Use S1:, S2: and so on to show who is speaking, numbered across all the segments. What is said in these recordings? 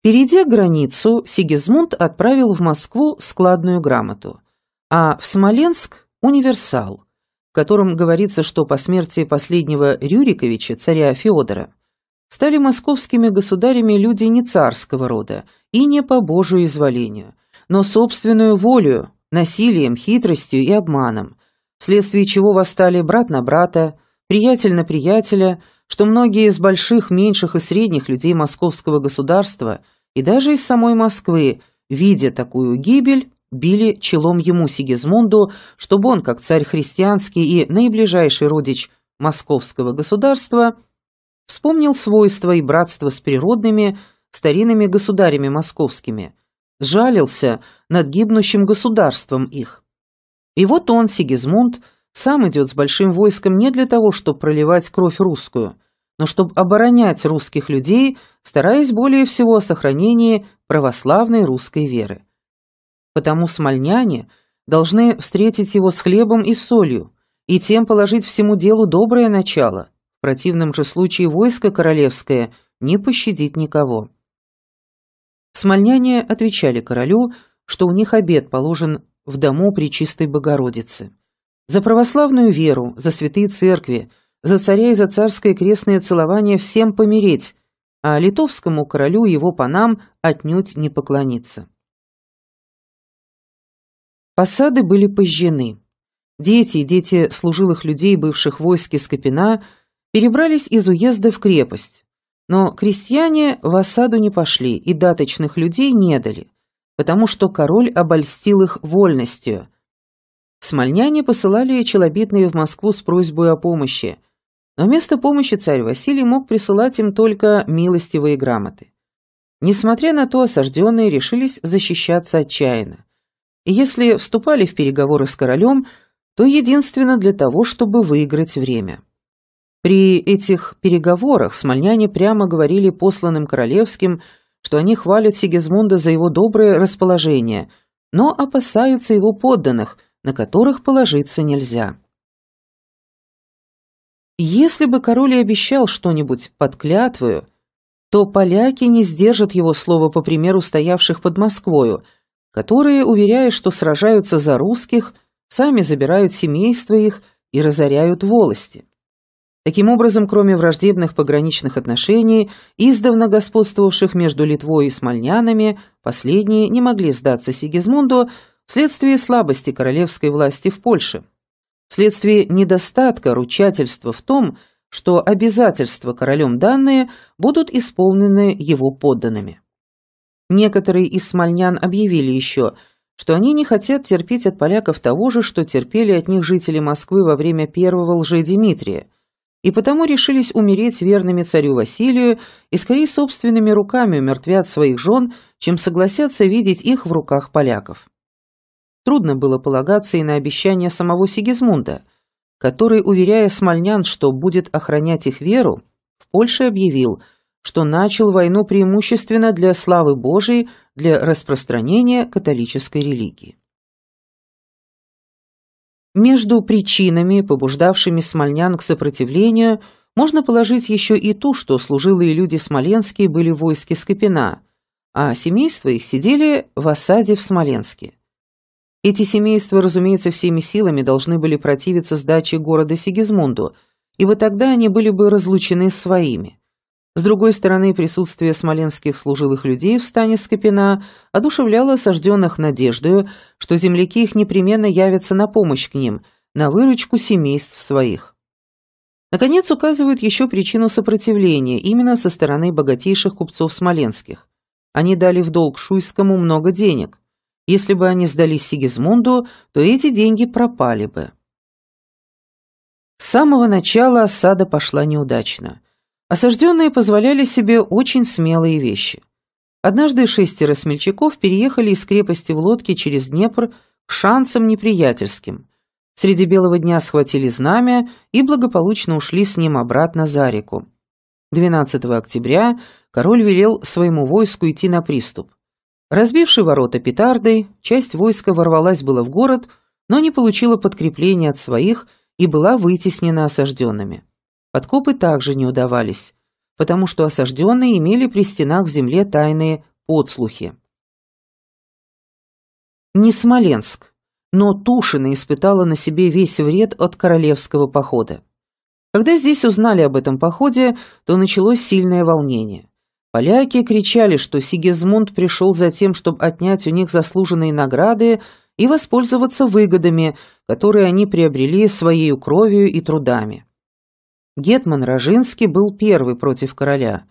S1: Перейдя границу, Сигизмунд отправил в Москву складную грамоту, а в Смоленск – универсал, в котором говорится, что по смерти последнего Рюриковича, царя Феодора, стали московскими государями люди не царского рода и не по Божию изволению, но собственную волю, насилием, хитростью и обманом, вследствие чего восстали брат на брата, приятель на приятеля – что многие из больших, меньших и средних людей московского государства и даже из самой Москвы, видя такую гибель, били челом ему Сигизмунду, чтобы он, как царь христианский и наиближайший родич московского государства, вспомнил свойства и братство с природными, старинными государями московскими, сжалился над гибнущим государством их. И вот он, Сигизмунд, сам идет с большим войском не для того, чтобы проливать кровь русскую, но чтобы оборонять русских людей, стараясь более всего о сохранении православной русской веры. Потому смольняне должны встретить его с хлебом и солью, и тем положить всему делу доброе начало. В противном же случае войско королевское не пощадит никого. Смольняне отвечали королю, что у них обед положен в дому при чистой Богородице – за православную веру, за святые церкви, за царя и за царское крестное целование всем помереть, а литовскому королю его панам отнюдь не поклониться. Посады были пожжены. Дети и дети служилых людей, бывших в войске Скопина, перебрались из уезда в крепость. Но крестьяне в осаду не пошли и даточных людей не дали, потому что король обольстил их вольностью – Смольняне посылали челобитные в Москву с просьбой о помощи, но вместо помощи царь Василий мог присылать им только милостивые грамоты. Несмотря на то, осажденные решились защищаться отчаянно. И если вступали в переговоры с королем, то единственно для того, чтобы выиграть время. При этих переговорах смольняне прямо говорили посланным королевским, что они хвалят Сигизмунда за его доброе расположение, но опасаются его подданных – на которых положиться нельзя. Если бы король и обещал что-нибудь под клятвою, то поляки не сдержат его слова по примеру стоявших под Москвою, которые, уверяя, что сражаются за русских, сами забирают семейства их и разоряют волости. Таким образом, кроме враждебных пограничных отношений, издавна господствовавших между Литвой и Смольнянами, последние не могли сдаться Сигизмунду, вследствие слабости королевской власти в Польше, вследствие недостатка ручательства в том, что обязательства королем данные будут исполнены его подданными. Некоторые из смольнян объявили еще, что они не хотят терпеть от поляков того же, что терпели от них жители Москвы во время первого лжедимитрия, и потому решились умереть верными царю Василию и скорее собственными руками умертвят своих жен, чем согласятся видеть их в руках поляков. Трудно было полагаться и на обещания самого Сигизмунда, который, уверяя смольнян, что будет охранять их веру, в Польше объявил, что начал войну преимущественно для славы Божией, для распространения католической религии. Между причинами, побуждавшими смольнян к сопротивлению, можно положить еще и ту, что служилые люди смоленские были в войске Скопина, а семейства их сидели в осаде в Смоленске. Эти семейства, разумеется, всеми силами должны были противиться сдаче города Сигизмунду, ибо тогда они были бы разлучены с своими. С другой стороны, присутствие смоленских служилых людей в стане Скопина одушевляло осажденных надеждою, что земляки их непременно явятся на помощь к ним, на выручку семейств своих. Наконец, указывают еще причину сопротивления именно со стороны богатейших купцов смоленских. Они дали в долг Шуйскому много денег – если бы они сдались Сигизмунду, то эти деньги пропали бы. С самого начала осада пошла неудачно. Осажденные позволяли себе очень смелые вещи. Однажды шестеро смельчаков переехали из крепости в лодке через Днепр к шансам неприятельским. Среди белого дня схватили знамя и благополучно ушли с ним обратно за реку. 12 октября король велел своему войску идти на приступ. Разбивший ворота петардой, часть войска ворвалась было в город, но не получила подкрепления от своих и была вытеснена осажденными. Подкопы также не удавались, потому что осажденные имели при стенах в земле тайные подслухи. Не Смоленск, но Тушина испытала на себе весь вред от королевского похода. Когда здесь узнали об этом походе, то началось сильное волнение. Поляки кричали, что Сигизмунд пришел за тем, чтобы отнять у них заслуженные награды и воспользоваться выгодами, которые они приобрели своей кровью и трудами. Гетман Рожинский был первый против короля,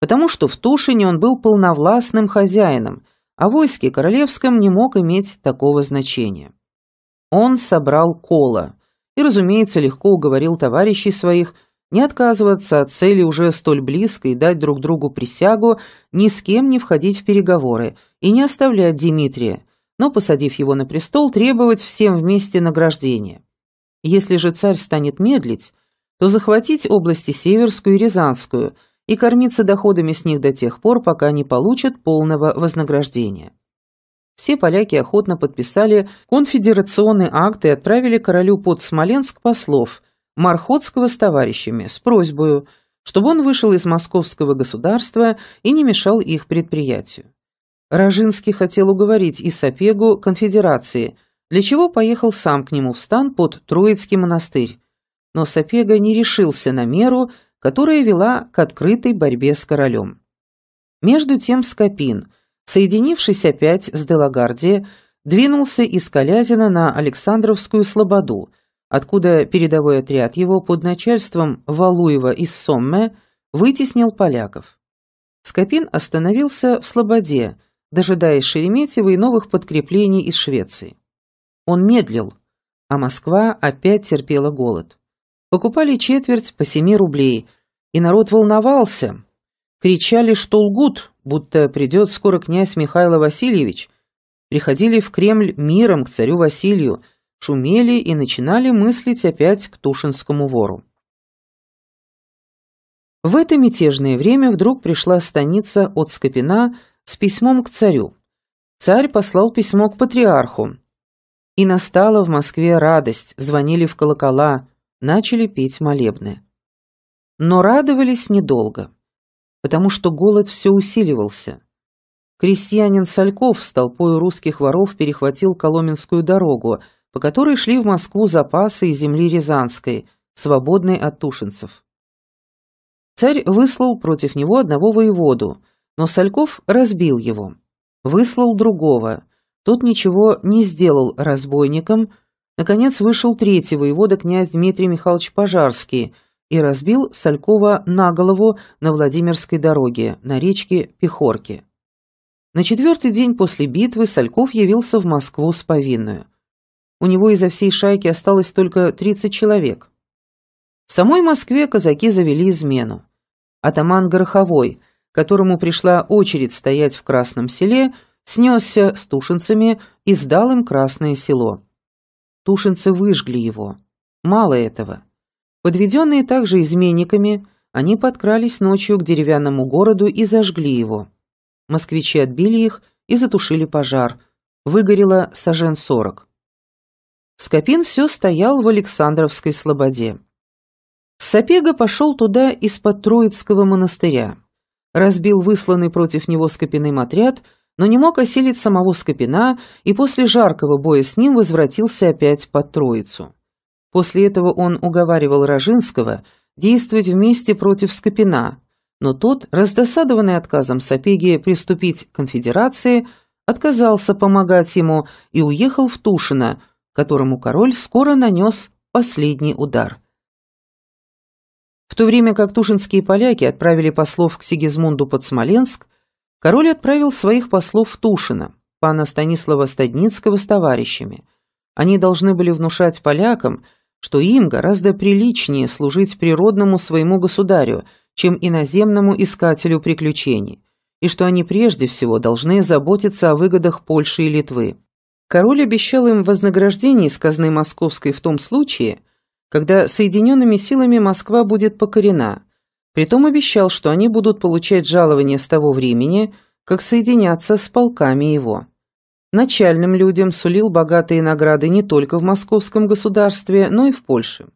S1: потому что в Тушине он был полновластным хозяином, а в войске королевском не мог иметь такого значения. Он собрал кола и, разумеется, легко уговорил товарищей своих – не отказываться от цели уже столь близкой, дать друг другу присягу ни с кем не входить в переговоры и не оставлять Дмитрия, но, посадив его на престол, требовать всем вместе награждения. Если же царь станет медлить, то захватить области Северскую и Рязанскую и кормиться доходами с них до тех пор, пока не получат полного вознаграждения. Все поляки охотно подписали конфедерационный акт и отправили королю под Смоленск послов – Мархотского с товарищами с просьбой, чтобы он вышел из московского государства и не мешал их предприятию. Рожинский хотел уговорить и Сапегу конфедерации, для чего поехал сам к нему в стан под Троицкий монастырь. Но Сапега не решился на меру, которая вела к открытой борьбе с королем. Между тем Скопин, соединившись опять с Делагарди, двинулся из Колязина на Александровскую Слободу, откуда передовой отряд его под начальством Валуева из Сомме вытеснил поляков. Скопин остановился в Слободе, дожидаясь Шереметьева и новых подкреплений из Швеции. Он медлил, а Москва опять терпела голод. Покупали четверть по семи рублей, и народ волновался. Кричали, что лгут, будто придет скоро князь Михаил Васильевич. Приходили в Кремль миром к царю Василию – шумели и начинали мыслить опять к Тушинскому вору. В это мятежное время вдруг пришла станица от Скопина с письмом к царю. Царь послал письмо к патриарху. И настала в Москве радость, звонили в колокола, начали петь молебны. Но радовались недолго, потому что голод все усиливался. Крестьянин Сальков с толпой русских воров перехватил Коломенскую дорогу – по которой шли в Москву запасы из земли Рязанской, свободной от Тушинцев. Царь выслал против него одного воеводу, но Сальков разбил его. Выслал другого. Тот ничего не сделал разбойникам. Наконец вышел третий воевода князь Дмитрий Михайлович Пожарский и разбил Салькова на голову на Владимирской дороге, на речке Пехорке. На четвертый день после битвы Сальков явился в Москву с повинную у него изо всей шайки осталось только 30 человек. В самой Москве казаки завели измену. Атаман Гороховой, которому пришла очередь стоять в Красном селе, снесся с тушинцами и сдал им Красное село. Тушинцы выжгли его. Мало этого. Подведенные также изменниками, они подкрались ночью к деревянному городу и зажгли его. Москвичи отбили их и затушили пожар. Выгорело сажен сорок. Скопин все стоял в Александровской слободе. Сапега пошел туда из-под Троицкого монастыря. Разбил высланный против него Скопиным отряд, но не мог осилить самого Скопина и после жаркого боя с ним возвратился опять под Троицу. После этого он уговаривал Рожинского действовать вместе против Скопина, но тот, раздосадованный отказом Сапеги приступить к конфедерации, отказался помогать ему и уехал в Тушино, которому король скоро нанес последний удар. В то время как тушинские поляки отправили послов к Сигизмунду под Смоленск, король отправил своих послов в Тушино, пана Станислава Стадницкого с товарищами. Они должны были внушать полякам, что им гораздо приличнее служить природному своему государю, чем иноземному искателю приключений, и что они прежде всего должны заботиться о выгодах Польши и Литвы. Король обещал им вознаграждение из казны московской в том случае, когда соединенными силами Москва будет покорена. Притом обещал, что они будут получать жалование с того времени, как соединятся с полками его. Начальным людям сулил богатые награды не только в московском государстве, но и в Польше.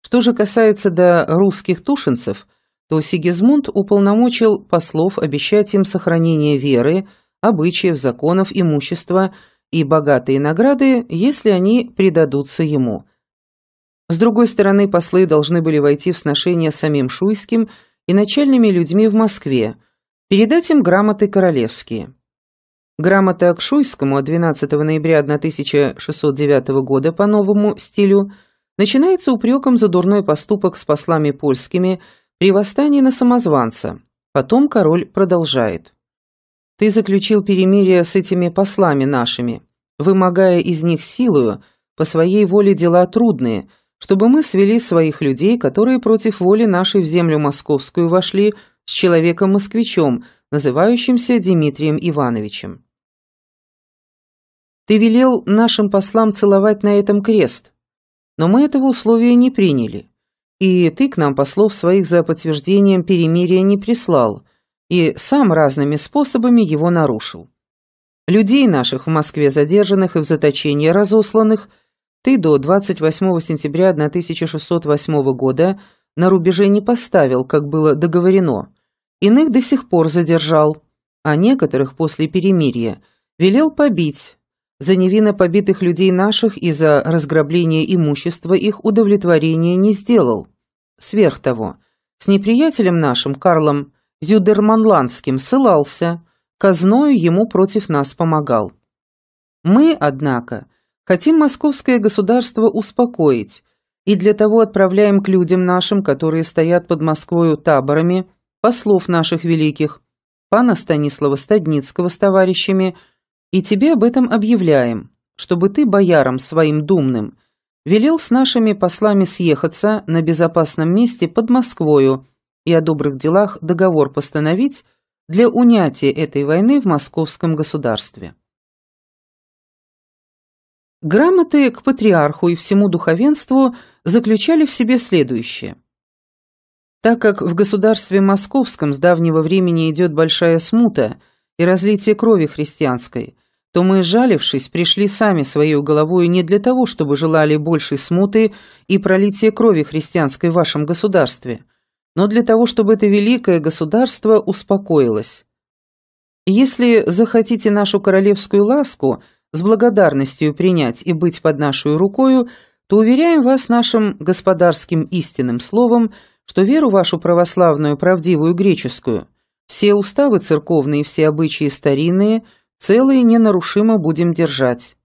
S1: Что же касается до русских тушенцев, то Сигизмунд уполномочил послов обещать им сохранение веры, обычаев, законов, имущества – и богатые награды, если они предадутся ему. С другой стороны, послы должны были войти в сношение с самим Шуйским и начальными людьми в Москве, передать им грамоты королевские. Грамота к Шуйскому от 12 ноября 1609 года по новому стилю начинается упреком за дурной поступок с послами польскими при восстании на самозванца. Потом король продолжает. Ты заключил перемирие с этими послами нашими, вымогая из них силою, по своей воле дела трудные, чтобы мы свели своих людей, которые против воли нашей в землю московскую вошли, с человеком-москвичом, называющимся Дмитрием Ивановичем. Ты велел нашим послам целовать на этом крест, но мы этого условия не приняли, и ты к нам послов своих за подтверждением перемирия не прислал, и сам разными способами его нарушил. Людей наших в Москве задержанных и в заточении разосланных ты до 28 сентября 1608 года на рубеже не поставил, как было договорено. Иных до сих пор задержал, а некоторых после перемирия велел побить. За невинно побитых людей наших и за разграбление имущества их удовлетворения не сделал. Сверх того, с неприятелем нашим, Карлом Зюдерманландским ссылался, казною ему против нас помогал. Мы, однако, хотим московское государство успокоить, и для того отправляем к людям нашим, которые стоят под Москвою таборами, послов наших великих, пана Станислава Стадницкого с товарищами, и тебе об этом объявляем, чтобы ты боярам своим думным велел с нашими послами съехаться на безопасном месте под Москвою, и о добрых делах договор постановить для унятия этой войны в московском государстве. Грамоты к патриарху и всему духовенству заключали в себе следующее. Так как в государстве московском с давнего времени идет большая смута и разлитие крови христианской, то мы, жалившись, пришли сами своей головою не для того, чтобы желали большей смуты и пролития крови христианской в вашем государстве – но для того, чтобы это великое государство успокоилось. Если захотите нашу королевскую ласку с благодарностью принять и быть под нашу рукою, то уверяем вас нашим господарским истинным словом, что веру вашу православную, правдивую греческую, все уставы церковные, все обычаи старинные, целые ненарушимо будем держать.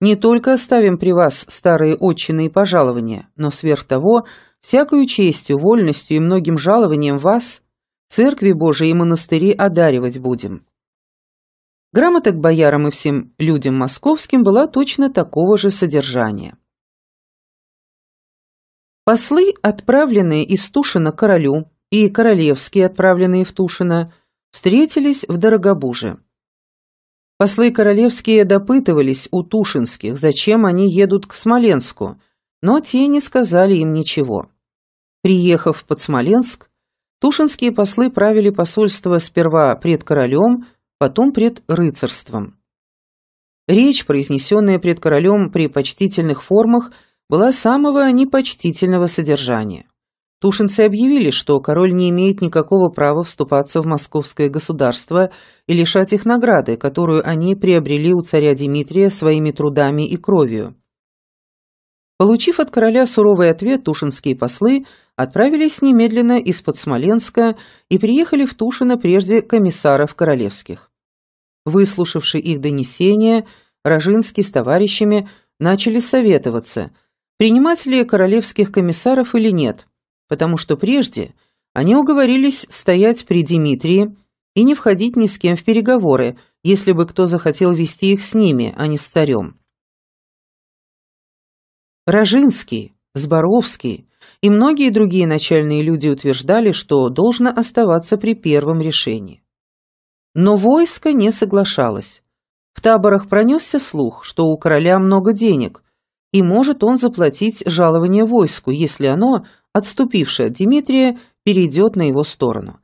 S1: Не только оставим при вас старые отчины и пожалования, но сверх того, всякую честью, вольностью и многим жалованием вас, церкви Божией и монастыри одаривать будем». Грамота к боярам и всем людям московским была точно такого же содержания. Послы, отправленные из Тушина королю, и королевские, отправленные в Тушино, встретились в Дорогобуже. Послы королевские допытывались у Тушинских, зачем они едут к Смоленску, но те не сказали им ничего. Приехав под Смоленск, Тушинские послы правили посольство сперва пред королем, потом пред рыцарством. Речь, произнесенная пред королем при почтительных формах, была самого непочтительного содержания. Тушинцы объявили, что король не имеет никакого права вступаться в московское государство и лишать их награды, которую они приобрели у царя Дмитрия своими трудами и кровью. Получив от короля суровый ответ, тушинские послы отправились немедленно из-под Смоленска и приехали в Тушино прежде комиссаров королевских. Выслушавши их донесения, Рожинский с товарищами начали советоваться, принимать ли королевских комиссаров или нет – потому что прежде они уговорились стоять при Дмитрии и не входить ни с кем в переговоры, если бы кто захотел вести их с ними, а не с царем. Рожинский, Зборовский и многие другие начальные люди утверждали, что должно оставаться при первом решении. Но войско не соглашалось. В таборах пронесся слух, что у короля много денег, и может он заплатить жалование войску, если оно, отступившее от Дмитрия, перейдет на его сторону.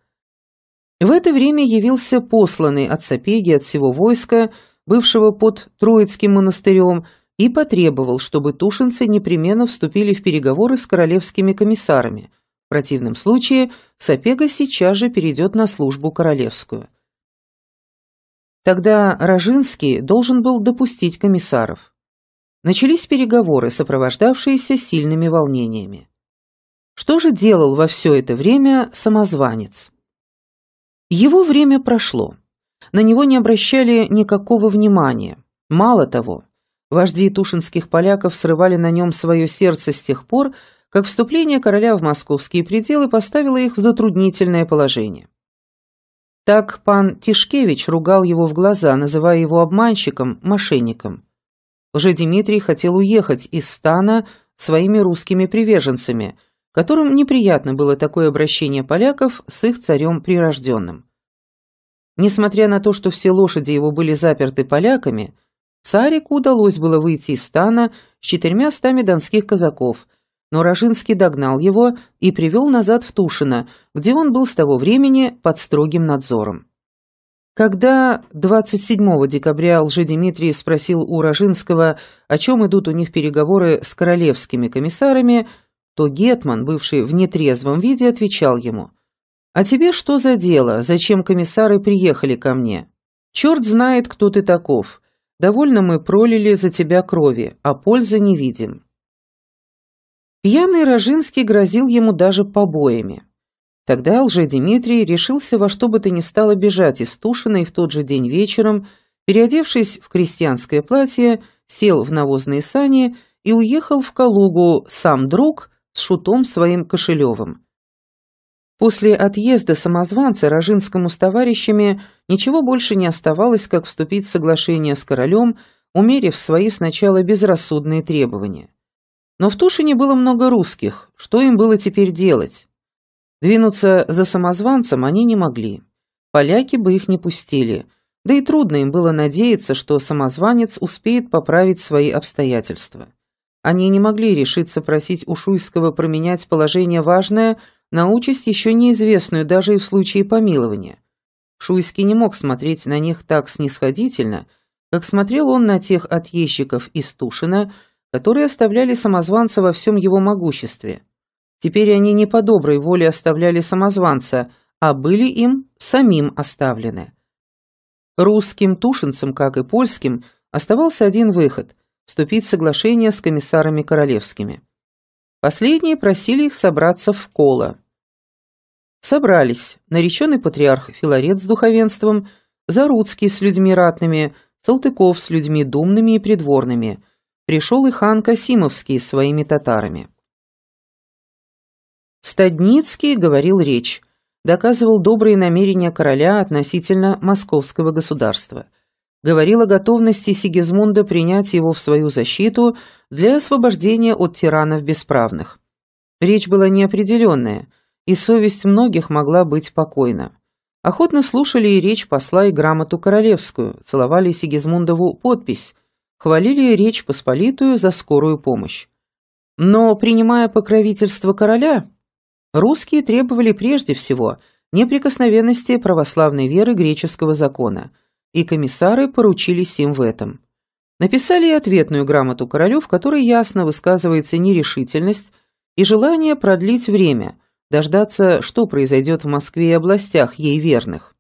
S1: В это время явился посланный от Сапеги от всего войска, бывшего под Троицким монастырем, и потребовал, чтобы тушинцы непременно вступили в переговоры с королевскими комиссарами. В противном случае Сапега сейчас же перейдет на службу королевскую. Тогда Рожинский должен был допустить комиссаров начались переговоры, сопровождавшиеся сильными волнениями. Что же делал во все это время самозванец? Его время прошло. На него не обращали никакого внимания. Мало того, вожди тушинских поляков срывали на нем свое сердце с тех пор, как вступление короля в московские пределы поставило их в затруднительное положение. Так пан Тишкевич ругал его в глаза, называя его обманщиком, мошенником – Лжедимитрий хотел уехать из стана своими русскими приверженцами, которым неприятно было такое обращение поляков с их царем прирожденным. Несмотря на то, что все лошади его были заперты поляками, царику удалось было выйти из стана с четырьмя стами донских казаков, но Рожинский догнал его и привел назад в Тушино, где он был с того времени под строгим надзором. Когда 27 декабря Лжедимитрий спросил у Рожинского, о чем идут у них переговоры с королевскими комиссарами, то Гетман, бывший в нетрезвом виде, отвечал ему, «А тебе что за дело? Зачем комиссары приехали ко мне? Черт знает, кто ты таков. Довольно мы пролили за тебя крови, а пользы не видим». Пьяный Рожинский грозил ему даже побоями. Тогда Лжедимитрий решился во что бы то ни стало бежать из Тушина и в тот же день вечером, переодевшись в крестьянское платье, сел в навозные сани и уехал в Калугу сам друг с шутом своим Кошелевым. После отъезда самозванца Рожинскому с товарищами ничего больше не оставалось, как вступить в соглашение с королем, умерив свои сначала безрассудные требования. Но в Тушине было много русских, что им было теперь делать? Двинуться за самозванцем они не могли. Поляки бы их не пустили, да и трудно им было надеяться, что самозванец успеет поправить свои обстоятельства. Они не могли решиться просить у Шуйского променять положение важное на участь еще неизвестную даже и в случае помилования. Шуйский не мог смотреть на них так снисходительно, как смотрел он на тех отъездчиков из Тушина, которые оставляли самозванца во всем его могуществе – Теперь они не по доброй воле оставляли самозванца, а были им самим оставлены. Русским тушенцам, как и польским, оставался один выход – вступить в соглашение с комиссарами королевскими. Последние просили их собраться в коло. Собрались нареченный патриарх Филарет с духовенством, Заруцкий с людьми ратными, Салтыков с людьми думными и придворными. Пришел и хан Касимовский с своими татарами. Стадницкий говорил речь, доказывал добрые намерения короля относительно московского государства, говорил о готовности Сигизмунда принять его в свою защиту для освобождения от тиранов бесправных. Речь была неопределенная, и совесть многих могла быть покойна. Охотно слушали и речь посла, и грамоту королевскую, целовали Сигизмундову подпись, хвалили речь Посполитую за скорую помощь. Но, принимая покровительство короля, Русские требовали прежде всего неприкосновенности православной веры греческого закона, и комиссары поручились им в этом. Написали ответную грамоту королю, в которой ясно высказывается нерешительность и желание продлить время, дождаться, что произойдет в Москве и областях ей верных.